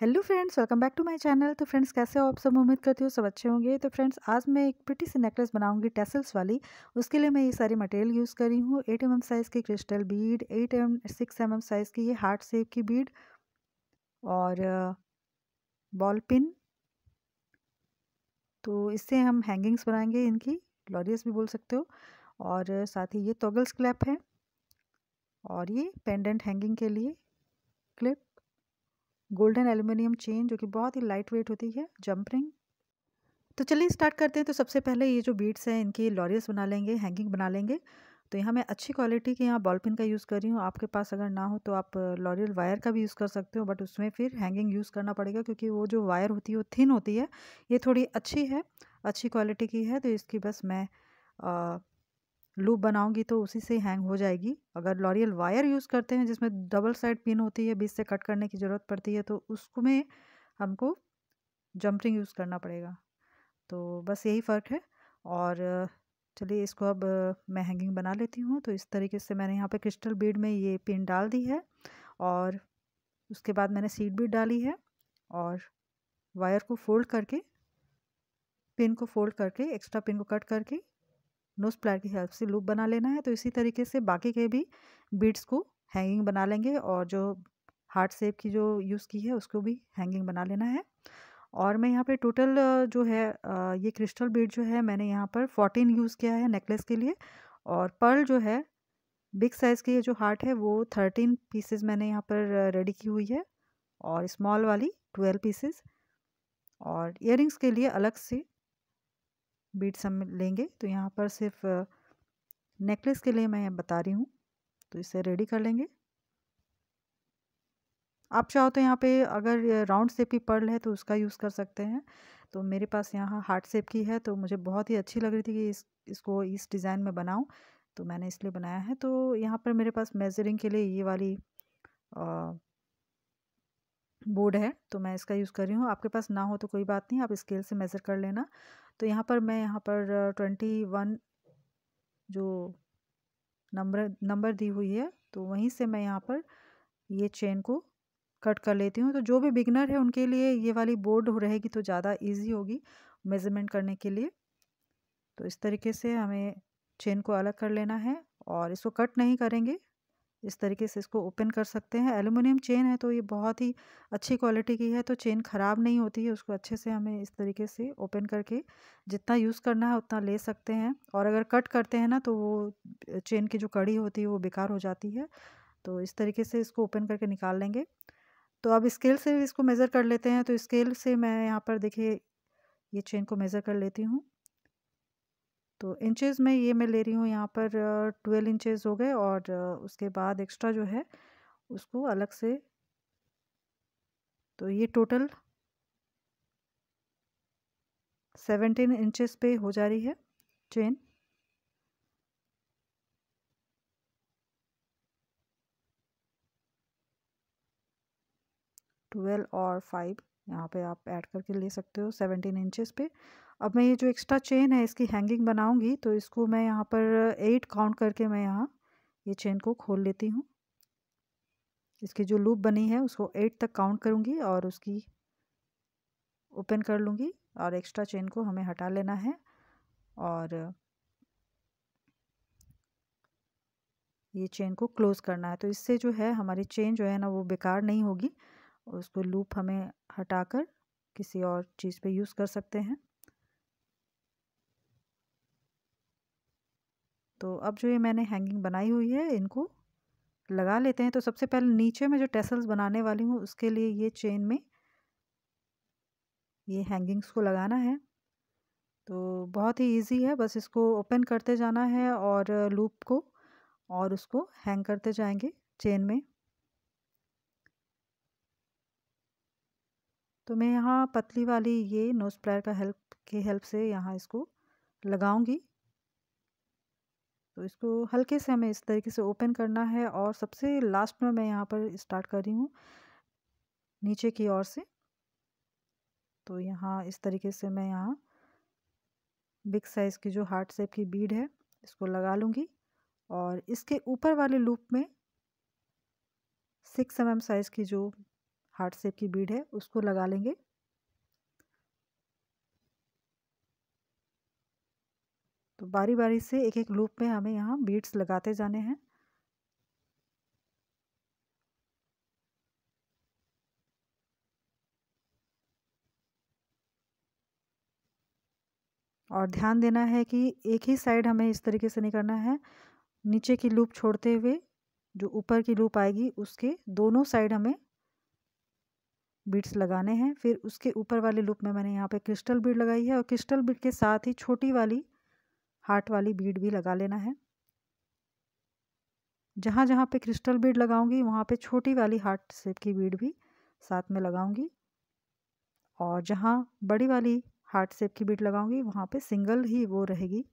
hello friends welcome back to my channel तो friends कैसे हो आप सब उम्मीद करती हो सब अच्छे होंगे तो फ्रेंड्स आज मैं एक प्रिटी सी नेकलेस बनाऊंगी टेसल्स वाली उसके लिए मैं ये सारी मटेरियल यूज़ करी हूँ एट एम साइज़ की crystal bead eight M six M size की ये हार्ट सेप की बीड और बॉल uh, पिन तो इससे हम हैंगिंग्स बनाएंगे इनकी लॉरियस भी बोल सकते हो और साथ ही ये टॉगल्स क्लैप है और ये पेंडेंट हैंगिंग के लिए क्लिप गोल्डन एल्युमिनियम चेन जो कि बहुत ही लाइट वेट होती है जंप रिंग तो चलिए स्टार्ट करते हैं तो सबसे पहले ये जो बीट्स हैं इनकी लॉरियस बना लेंगे हैंगिंग बना लेंगे तो यहाँ मैं अच्छी क्वालिटी के यहाँ बॉल पिन का यूज़ कर रही हूँ आपके पास अगर ना हो तो आप लॉरियल वायर का भी यूज़ कर सकते हो बट उसमें फिर हैंगिंग यूज़ करना पड़ेगा क्योंकि वो जो वायर होती है वो थिन होती है ये थोड़ी अच्छी है अच्छी क्वालिटी की है तो इसकी बस मैं लूप बनाऊंगी तो उसी से हैंग हो जाएगी अगर लॉरियल वायर यूज़ करते हैं जिसमें डबल साइड पिन होती है बीच से कट करने की ज़रूरत पड़ती है तो उसको में हमको जंपरिंग यूज़ करना पड़ेगा तो बस यही फ़र्क है और चलिए इसको अब मैं हैंगिंग बना लेती हूँ तो इस तरीके से मैंने यहाँ पे क्रिस्टल बीड में ये पिन डाल दी है और उसके बाद मैंने सीट बीड डाली है और वायर को फोल्ड करके पिन को फोल्ड करके एक्स्ट्रा पिन को कट करके नोज प्लायर की हेल्प से लूप बना लेना है तो इसी तरीके से बाकी के भी बीड्स को हैंगिंग बना लेंगे और जो हार्ट सेप की जो यूज़ की है उसको भी हैंगिंग बना लेना है और मैं यहाँ पे टोटल जो है ये क्रिस्टल बीड जो है मैंने यहाँ पर फोर्टीन यूज़ किया है नेकलेस के लिए और पर्ल जो है बिग साइज़ की जो हार्ट है वो थर्टीन पीसेस मैंने यहाँ पर रेडी की हुई है और स्मॉल वाली ट्वेल्व पीसेस और इयर के लिए अलग से बीट्स हम लेंगे तो यहाँ पर सिर्फ नेकलेस के लिए मैं बता रही हूँ तो इसे रेडी कर लेंगे आप चाहो तो यहाँ पे अगर राउंड शेप की पर्ल है तो उसका यूज़ कर सकते हैं तो मेरे पास यहाँ हार्ट शेप की है तो मुझे बहुत ही अच्छी लग रही थी कि इस इसको इस डिज़ाइन में बनाऊँ तो मैंने इसलिए बनाया है तो यहाँ पर मेरे पास मेज़रिंग के लिए ये वाली आ, बोर्ड है तो मैं इसका यूज़ कर रही हूँ आपके पास ना हो तो कोई बात नहीं आप स्केल से मेज़र कर लेना तो यहाँ पर मैं यहाँ पर ट्वेंटी वन जो नंबर नंबर दी हुई है तो वहीं से मैं यहाँ पर ये चेन को कट कर लेती हूँ तो जो भी बिगनर है उनके लिए ये वाली बोर्ड रहेगी तो ज़्यादा ईजी होगी मेज़रमेंट करने के लिए तो इस तरीके से हमें चेन को अलग कर लेना है और इसको कट नहीं करेंगे इस तरीके से इसको ओपन कर सकते हैं एलुमिनियम चेन है तो ये बहुत ही अच्छी क्वालिटी की है तो चेन ख़राब नहीं होती है उसको अच्छे से हमें इस तरीके से ओपन करके जितना यूज़ करना है उतना ले सकते हैं और अगर कट करते हैं ना तो वो चेन की जो कड़ी होती है वो बेकार हो जाती है तो इस तरीके से इसको ओपन करके निकाल लेंगे तो अब स्केल से इसको मेज़र कर लेते हैं तो स्केल से मैं यहाँ पर देखिए ये चेन को मेज़र कर लेती हूँ तो इंचेस में ये मैं ले रही हूँ यहाँ पर ट्वेल्व इंचेस हो गए और उसके बाद एक्स्ट्रा जो है उसको अलग से तो ये टोटल सेवेंटीन इंचेस पे हो जा रही है चेन ट्वेल्व और फाइव यहाँ पे आप ऐड करके ले सकते हो सेवेंटीन इंचेस पे अब मैं ये जो एक्स्ट्रा चेन है इसकी हैंगिंग बनाऊंगी तो इसको मैं यहाँ पर एट काउंट करके मैं यहाँ ये चेन को खोल लेती हूँ इसकी जो लूप बनी है उसको एट तक काउंट करूँगी और उसकी ओपन कर लूँगी और एक्स्ट्रा चेन को हमें हटा लेना है और ये चेन को क्लोज़ करना है तो इससे जो है हमारी चेन जो है ना वो बेकार नहीं होगी उसको लूप हमें हटाकर किसी और चीज़ पे यूज़ कर सकते हैं तो अब जो ये मैंने हैंगिंग बनाई हुई है इनको लगा लेते हैं तो सबसे पहले नीचे में जो टेसल्स बनाने वाली हूँ उसके लिए ये चेन में ये हैंगिंग्स को लगाना है तो बहुत ही इजी है बस इसको ओपन करते जाना है और लूप को और उसको हैंग करते जाएंगे चेन में तो मैं यहाँ पतली वाली ये नोज प्लायर का हेल्प की हेल्प से यहाँ इसको लगाऊंगी तो इसको हल्के से हमें इस तरीके से ओपन करना है और सबसे लास्ट में मैं यहाँ पर स्टार्ट कर रही हूँ नीचे की ओर से तो यहाँ इस तरीके से मैं यहाँ बिग साइज़ की जो हार्ट सेप की बीड है इसको लगा लूँगी और इसके ऊपर वाले लूप में सिक्स एम साइज़ की जो हार्ट सेप की बीड है उसको लगा लेंगे तो बारी बारी से एक एक लूप में हमें यहाँ बीट्स लगाते जाने हैं और ध्यान देना है कि एक ही साइड हमें इस तरीके से नहीं करना है नीचे की लूप छोड़ते हुए जो ऊपर की लूप आएगी उसके दोनों साइड हमें बीट्स लगाने हैं फिर उसके ऊपर वाले लूप में मैंने यहाँ पे क्रिस्टल बीट लगाई है और क्रिस्टल बीट के साथ ही छोटी वाली हार्ट वाली बीड भी लगा लेना है जहाँ जहाँ पे क्रिस्टल बीड लगाऊंगी वहाँ पे छोटी वाली हार्ट शेप की बीड भी साथ में लगाऊंगी और जहाँ बड़ी वाली हार्ट शेप की बीड लगाऊंगी वहाँ पे सिंगल ही वो रहेगी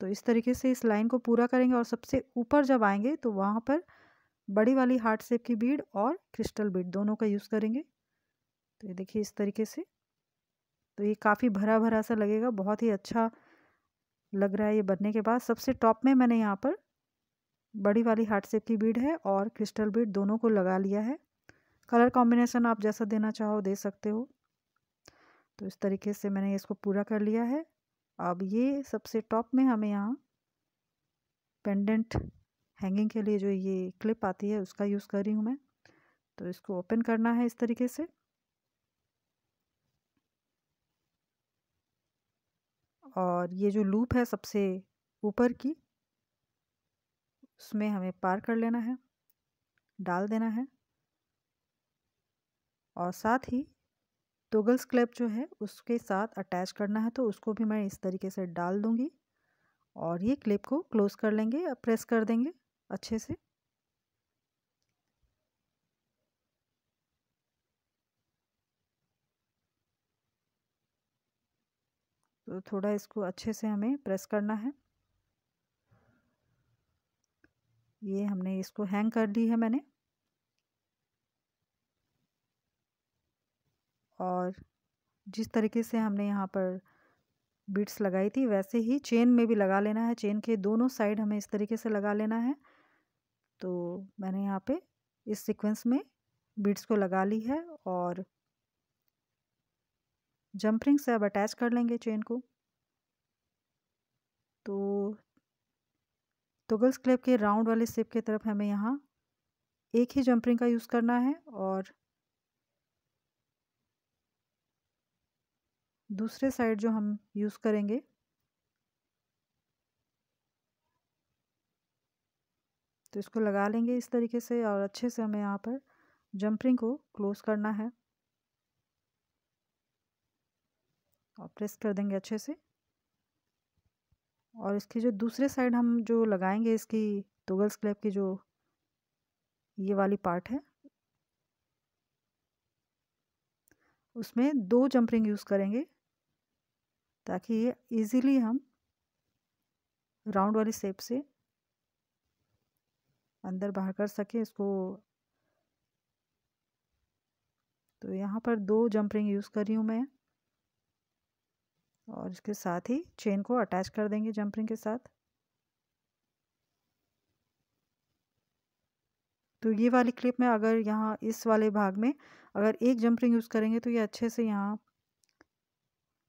तो इस तरीके से इस लाइन को पूरा करेंगे और सबसे ऊपर जब आएंगे तो वहाँ पर बड़ी वाली हार्ट शेप की बीड और क्रिस्टल बीड दोनों का यूज़ करेंगे तो ये देखिए इस तरीके से तो ये काफ़ी भरा भरा सा लगेगा बहुत ही अच्छा लग रहा है ये बनने के बाद सबसे टॉप में मैंने यहाँ पर बड़ी वाली हार्ट सेप की बीड है और क्रिस्टल बीड दोनों को लगा लिया है कलर कॉम्बिनेशन आप जैसा देना चाहो दे सकते हो तो इस तरीके से मैंने इसको पूरा कर लिया है अब ये सबसे टॉप में हमें यहाँ पेंडेंट हैंगिंग के लिए जो ये क्लिप आती है उसका यूज़ कर रही हूँ मैं तो इसको ओपन करना है इस तरीके से और ये जो लूप है सबसे ऊपर की उसमें हमें पार कर लेना है डाल देना है और साथ ही टोगल्स क्लैप जो है उसके साथ अटैच करना है तो उसको भी मैं इस तरीके से डाल दूँगी और ये क्लिप को क्लोज़ कर लेंगे प्रेस कर देंगे अच्छे से तो थोड़ा इसको अच्छे से हमें प्रेस करना है ये हमने इसको हैंग कर दी है मैंने और जिस तरीके से हमने यहाँ पर बीट्स लगाई थी वैसे ही चेन में भी लगा लेना है चेन के दोनों साइड हमें इस तरीके से लगा लेना है तो मैंने यहाँ पे इस सीक्वेंस में बीट्स को लगा ली है और जंप रिंग से अब अटैच कर लेंगे चेन को तो तुगल्स तो क्लिप के राउंड वाले सेप की तरफ हमें यहाँ एक ही जंप रिंग का यूज़ करना है और दूसरे साइड जो हम यूज़ करेंगे तो इसको लगा लेंगे इस तरीके से और अच्छे से हमें यहाँ पर जंप रिंग को क्लोज़ करना है और प्रेस कर देंगे अच्छे से और इसकी जो दूसरे साइड हम जो लगाएंगे इसकी टोगल्स क्लैप की जो ये वाली पार्ट है उसमें दो जंपरिंग यूज़ करेंगे ताकि ये ईजीली हम राउंड वाली सेप से अंदर बाहर कर सके इसको तो यहाँ पर दो जंपरिंग यूज़ कर रही हूँ मैं और इसके साथ ही चेन को अटैच कर देंगे जंपरिंग के साथ तो ये वाली क्लिप में अगर यहाँ इस वाले भाग में अगर एक जंपरिंग यूज़ करेंगे तो ये अच्छे से यहाँ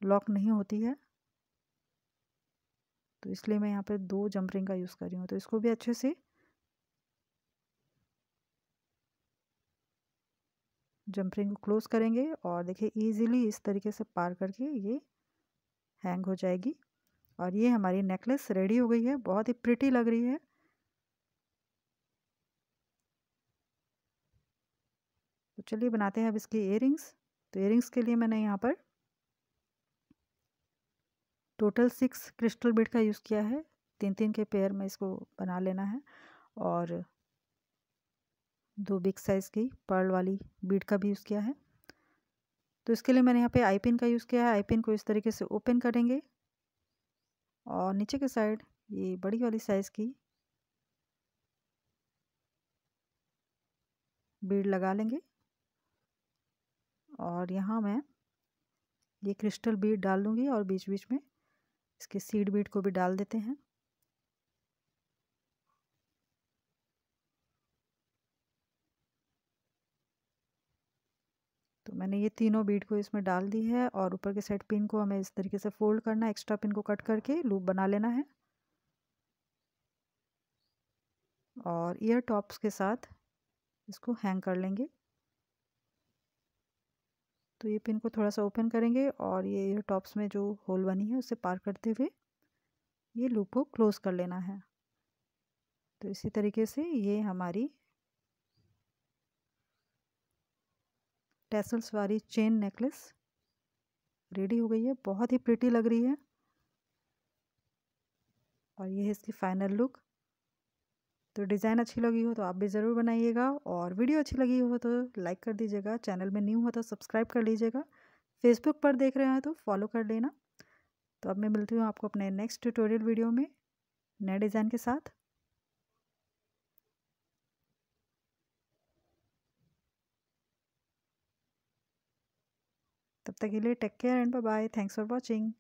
लॉक नहीं होती है तो इसलिए मैं यहाँ पर दो जंपरिंग का यूज़ कर रही हूँ तो इसको भी अच्छे से जंपरिंग को क्लोज़ करेंगे और देखिए इजीली इस तरीके से पार करके ये हैंग हो जाएगी और ये हमारी नेकलेस रेडी हो गई है बहुत ही प्रिटी लग रही है तो चलिए बनाते हैं अब इसकी इयर तो इयर के लिए मैंने यहाँ पर टोटल सिक्स क्रिस्टल बिट का यूज़ किया है तीन तीन के पेयर में इसको बना लेना है और दो बिग साइज़ की पर्ल वाली बीड का भी यूज़ किया है तो इसके लिए मैंने यहाँ पे आई पिन का यूज़ किया है आई पिन को इस तरीके से ओपन करेंगे और नीचे के साइड ये बड़ी वाली साइज़ की बीड लगा लेंगे और यहाँ मैं ये क्रिस्टल बीड डाल दूँगी और बीच बीच में इसके सीड बीड को भी डाल देते हैं मैंने ये तीनों बीट को इसमें डाल दी है और ऊपर के साइड पिन को हमें इस तरीके से फोल्ड करना है एक्स्ट्रा पिन को कट करके लूप बना लेना है और ईयर टॉप्स के साथ इसको हैंग कर लेंगे तो ये पिन को थोड़ा सा ओपन करेंगे और ये ईयर टॉप्स में जो होल बनी है उसे पार करते हुए ये लूप को क्लोज़ कर लेना है तो इसी तरीके से ये हमारी टेसल्स वाली चेन नेकलेस रेडी हो गई है बहुत ही प्रिटी लग रही है और ये है इसकी फाइनल लुक तो डिज़ाइन अच्छी लगी हो तो आप भी ज़रूर बनाइएगा और वीडियो अच्छी लगी हो तो लाइक कर दीजिएगा चैनल में न्यू हो तो सब्सक्राइब कर लीजिएगा फेसबुक पर देख रहे हैं तो फॉलो कर लेना तो अब मैं मिलती हूँ आपको अपने नेक्स्ट ट्यूटोरियल वीडियो में नए डिज़ाइन के साथ तब तक के लिए take care and bye bye thanks for watching